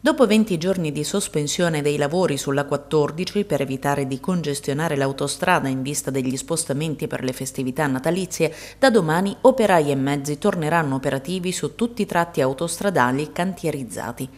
Dopo 20 giorni di sospensione dei lavori sulla 14 per evitare di congestionare l'autostrada in vista degli spostamenti per le festività natalizie, da domani operai e mezzi torneranno operativi su tutti i tratti autostradali cantierizzati.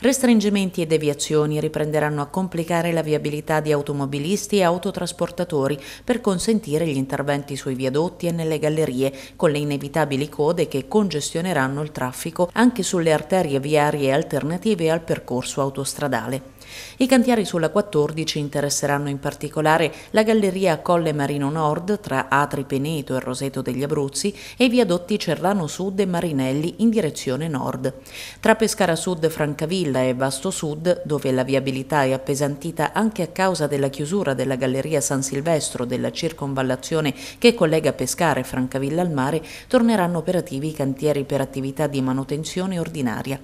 Restringimenti e deviazioni riprenderanno a complicare la viabilità di automobilisti e autotrasportatori per consentire gli interventi sui viadotti e nelle gallerie, con le inevitabili code che congestioneranno il traffico anche sulle arterie viarie alternative al percorso autostradale. I cantieri sulla 14 interesseranno in particolare la galleria Colle Marino Nord tra Atri Peneto e Roseto degli Abruzzi e i viadotti Cerrano Sud e Marinelli in direzione nord. Tra Pescara Sud, Francavilla e Vasto Sud, dove la viabilità è appesantita anche a causa della chiusura della galleria San Silvestro della circonvallazione che collega Pescara e Francavilla al mare, torneranno operativi i cantieri per attività di manutenzione ordinaria.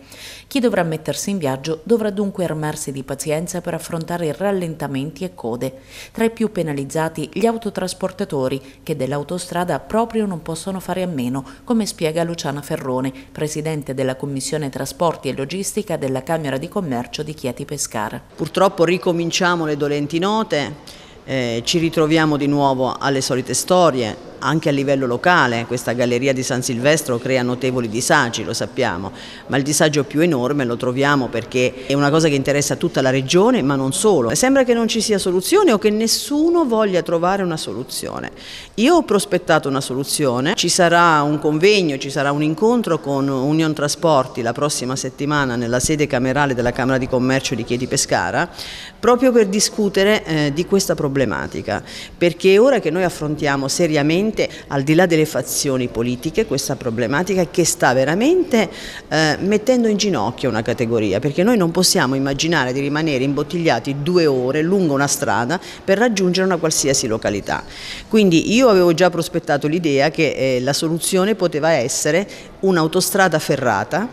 Chi dovrà mettersi in viaggio dovrà dunque armarsi di pazienza per affrontare rallentamenti e code. Tra i più penalizzati gli autotrasportatori, che dell'autostrada proprio non possono fare a meno, come spiega Luciana Ferrone, presidente della Commissione Trasporti e Logistica della Camera di Commercio di Chieti Pescara. Purtroppo ricominciamo le dolenti note, eh, ci ritroviamo di nuovo alle solite storie, anche a livello locale questa galleria di San Silvestro crea notevoli disagi, lo sappiamo, ma il disagio più enorme lo troviamo perché è una cosa che interessa tutta la regione, ma non solo. Sembra che non ci sia soluzione o che nessuno voglia trovare una soluzione. Io ho prospettato una soluzione, ci sarà un convegno, ci sarà un incontro con Union Trasporti la prossima settimana nella sede camerale della Camera di Commercio di Chieti Pescara, proprio per discutere eh, di questa problematica, perché è ora che noi affrontiamo seriamente veramente al di là delle fazioni politiche questa problematica che sta veramente eh, mettendo in ginocchio una categoria perché noi non possiamo immaginare di rimanere imbottigliati due ore lungo una strada per raggiungere una qualsiasi località. Quindi io avevo già prospettato l'idea che eh, la soluzione poteva essere un'autostrada ferrata,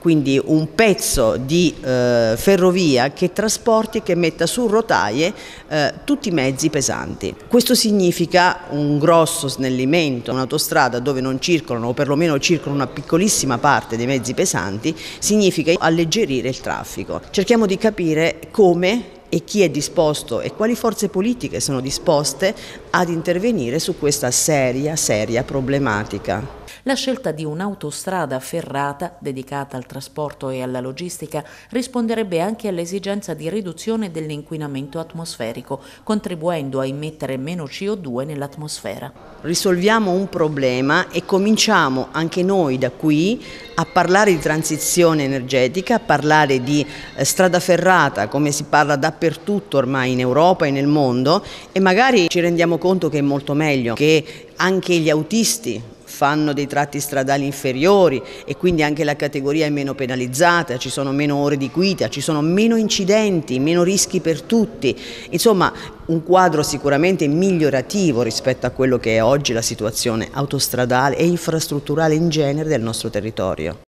quindi un pezzo di eh, ferrovia che trasporti e che metta su rotaie eh, tutti i mezzi pesanti. Questo significa un grosso snellimento, un'autostrada dove non circolano o perlomeno circolano una piccolissima parte dei mezzi pesanti, significa alleggerire il traffico. Cerchiamo di capire come e chi è disposto e quali forze politiche sono disposte ad intervenire su questa seria, seria problematica. La scelta di un'autostrada ferrata dedicata al trasporto e alla logistica risponderebbe anche all'esigenza di riduzione dell'inquinamento atmosferico, contribuendo a immettere meno CO2 nell'atmosfera. Risolviamo un problema e cominciamo anche noi da qui a parlare di transizione energetica, a parlare di eh, strada ferrata come si parla dappertutto ormai in Europa e nel mondo e magari ci rendiamo conto che è molto meglio, che anche gli autisti fanno dei tratti stradali inferiori e quindi anche la categoria è meno penalizzata, ci sono meno ore di guida, ci sono meno incidenti, meno rischi per tutti. Insomma, un quadro sicuramente migliorativo rispetto a quello che è oggi la situazione autostradale e infrastrutturale in genere del nostro territorio.